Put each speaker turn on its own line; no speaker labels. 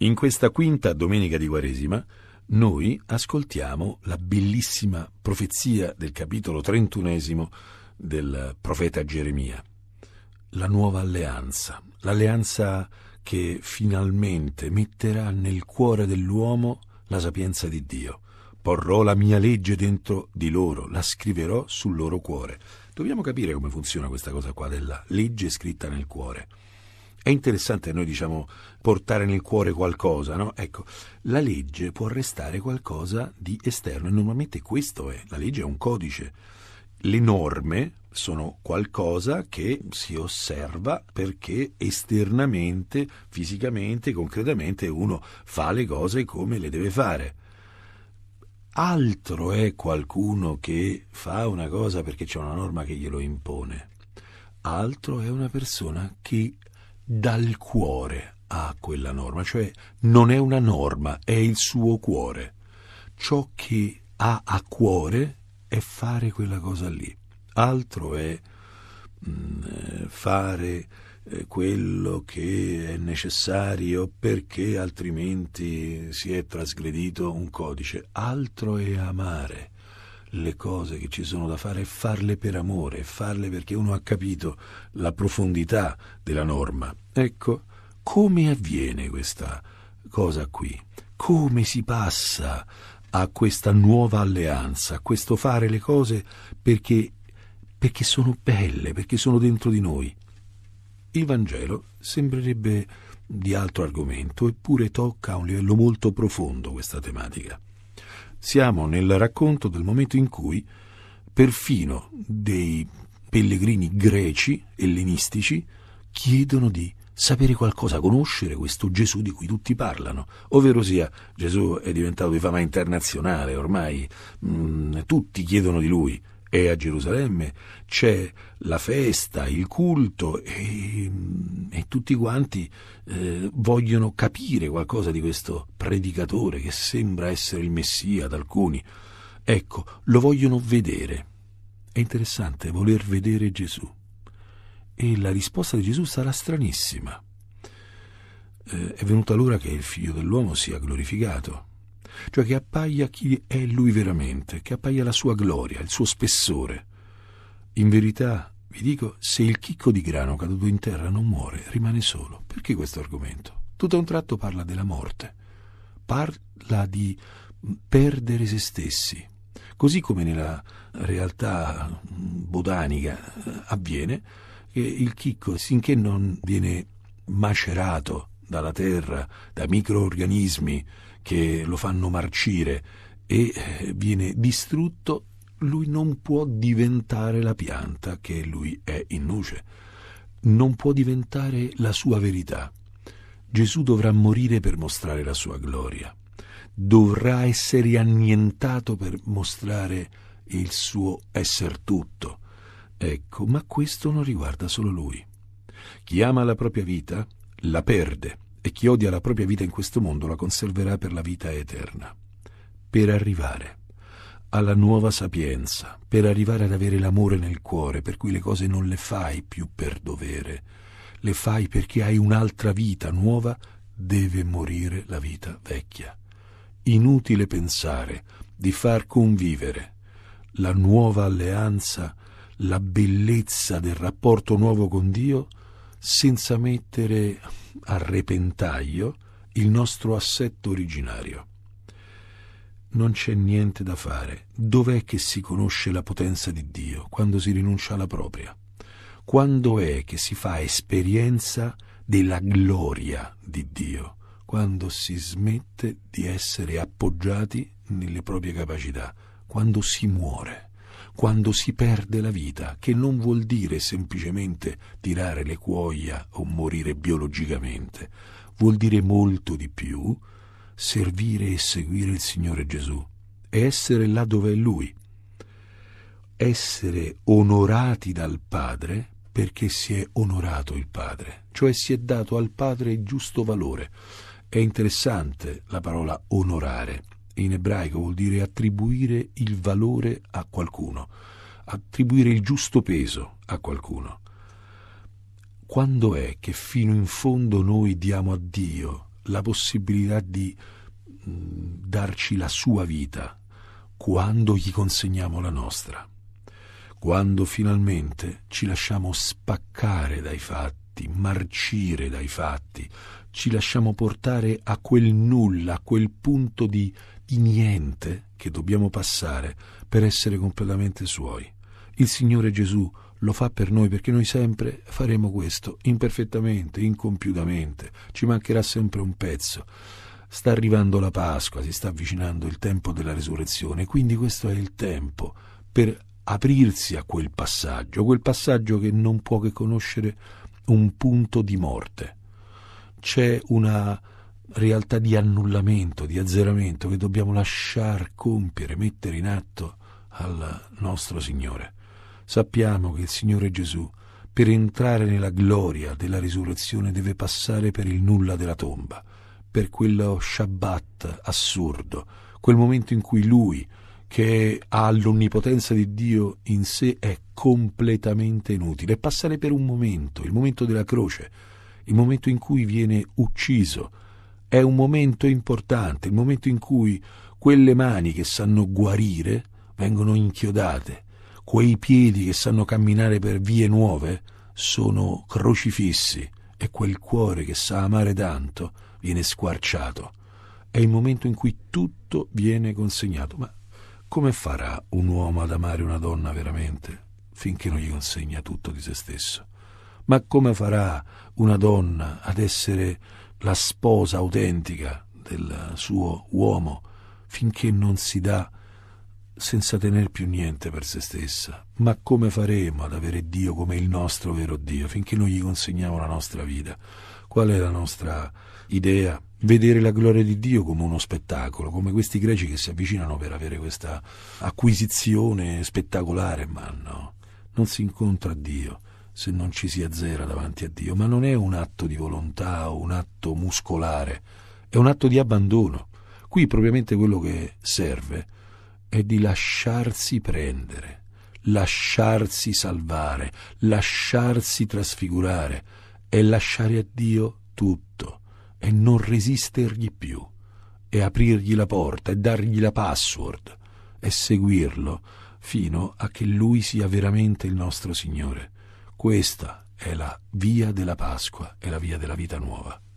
In questa quinta domenica di Quaresima noi ascoltiamo la bellissima profezia del capitolo trentunesimo del profeta Geremia, la nuova alleanza, l'alleanza che finalmente metterà nel cuore dell'uomo la sapienza di Dio. Porrò la mia legge dentro di loro, la scriverò sul loro cuore. Dobbiamo capire come funziona questa cosa qua della legge scritta nel cuore. È interessante noi diciamo portare nel cuore qualcosa, no? Ecco, la legge può restare qualcosa di esterno e normalmente questo è, la legge è un codice. Le norme sono qualcosa che si osserva perché esternamente, fisicamente, concretamente uno fa le cose come le deve fare. Altro è qualcuno che fa una cosa perché c'è una norma che glielo impone. Altro è una persona che dal cuore a quella norma, cioè non è una norma, è il suo cuore. Ciò che ha a cuore è fare quella cosa lì, altro è mm, fare eh, quello che è necessario perché altrimenti si è trasgredito un codice, altro è amare le cose che ci sono da fare e farle per amore, farle perché uno ha capito la profondità della norma. Ecco, come avviene questa cosa qui? Come si passa a questa nuova alleanza, a questo fare le cose perché, perché sono belle, perché sono dentro di noi? Il Vangelo sembrerebbe di altro argomento, eppure tocca a un livello molto profondo questa tematica. Siamo nel racconto del momento in cui perfino dei pellegrini greci, ellenistici, chiedono di sapere qualcosa, conoscere questo Gesù di cui tutti parlano, ovvero sia Gesù è diventato di fama internazionale ormai, mh, mm, tutti chiedono di lui, è a Gerusalemme, c'è la festa, il culto e mm, e tutti quanti eh, vogliono capire qualcosa di questo predicatore che sembra essere il Messia ad alcuni. Ecco, lo vogliono vedere. È interessante voler vedere Gesù. E la risposta di Gesù sarà stranissima. Eh, è venuta l'ora che il figlio dell'uomo sia glorificato, cioè che appaia chi è lui veramente, che appaia la sua gloria, il suo spessore. In verità vi dico, se il chicco di grano caduto in terra non muore, rimane solo. Perché questo argomento? Tutto a un tratto parla della morte, parla di perdere se stessi, così come nella realtà mm, botanica eh, avviene che il chicco, sinché non viene macerato dalla terra, da microorganismi che lo fanno marcire e eh, viene distrutto, lui non può diventare la pianta che lui è in luce, non può diventare la sua verità. Gesù dovrà morire per mostrare la sua gloria, dovrà essere annientato per mostrare il suo esser tutto. Ecco, ma questo non riguarda solo lui. Chi ama la propria vita la perde e chi odia la propria vita in questo mondo la conserverà per la vita eterna. Per arrivare alla nuova sapienza, per arrivare ad avere l'amore nel cuore, per cui le cose non le fai più per dovere, le fai perché hai un'altra vita nuova, deve morire la vita vecchia. Inutile pensare di far convivere la nuova alleanza, la bellezza del rapporto nuovo con Dio, senza mettere a repentaglio il nostro assetto originario non c'è niente da fare. Dov'è che si conosce la potenza di Dio quando si rinuncia alla propria? Quando è che si fa esperienza della gloria di Dio? Quando si smette di essere appoggiati nelle proprie capacità, quando si muore, quando si perde la vita, che non vuol dire semplicemente tirare le cuoia o morire biologicamente, vuol dire molto di più servire e seguire il Signore Gesù e essere là dove è Lui, essere onorati dal Padre perché si è onorato il Padre, cioè si è dato al Padre il giusto valore. È interessante la parola onorare, in ebraico vuol dire attribuire il valore a qualcuno, attribuire il giusto peso a qualcuno. Quando è che fino in fondo noi diamo a Dio la possibilità di mm, darci la sua vita quando gli consegniamo la nostra, quando finalmente ci lasciamo spaccare dai fatti, marcire dai fatti, ci lasciamo portare a quel nulla, a quel punto di, di niente che dobbiamo passare per essere completamente suoi. Il Signore Gesù lo fa per noi perché noi sempre faremo questo, imperfettamente, incompiutamente, ci mancherà sempre un pezzo. Sta arrivando la Pasqua, si sta avvicinando il tempo della resurrezione, quindi questo è il tempo per aprirsi a quel passaggio, quel passaggio che non può che conoscere un punto di morte. C'è una realtà di annullamento, di azzeramento che dobbiamo lasciar compiere, mettere in atto al nostro Signore. Sappiamo che il Signore Gesù, per entrare nella gloria della risurrezione, deve passare per il nulla della tomba, per quello Shabbat assurdo, quel momento in cui Lui, che ha l'onnipotenza di Dio in sé, è completamente inutile. Passare per un momento, il momento della croce, il momento in cui viene ucciso, è un momento importante, il momento in cui quelle mani che sanno guarire vengono inchiodate quei piedi che sanno camminare per vie nuove sono crocifissi e quel cuore che sa amare tanto viene squarciato. È il momento in cui tutto viene consegnato. Ma come farà un uomo ad amare una donna veramente finché non gli consegna tutto di se stesso? Ma come farà una donna ad essere la sposa autentica del suo uomo finché non si dà senza tener più niente per se stessa. Ma come faremo ad avere Dio come il nostro vero Dio finché non gli consegniamo la nostra vita? Qual è la nostra idea? Vedere la gloria di Dio come uno spettacolo, come questi greci che si avvicinano per avere questa acquisizione spettacolare, ma no, non si incontra Dio se non ci si azzera davanti a Dio, ma non è un atto di volontà o un atto muscolare, è un atto di abbandono. Qui propriamente quello che serve è di lasciarsi prendere, lasciarsi salvare, lasciarsi trasfigurare, è lasciare a Dio tutto e non resistergli più, è aprirgli la porta, e dargli la password, e seguirlo fino a che Lui sia veramente il nostro Signore. Questa è la via della Pasqua, è la via della vita nuova.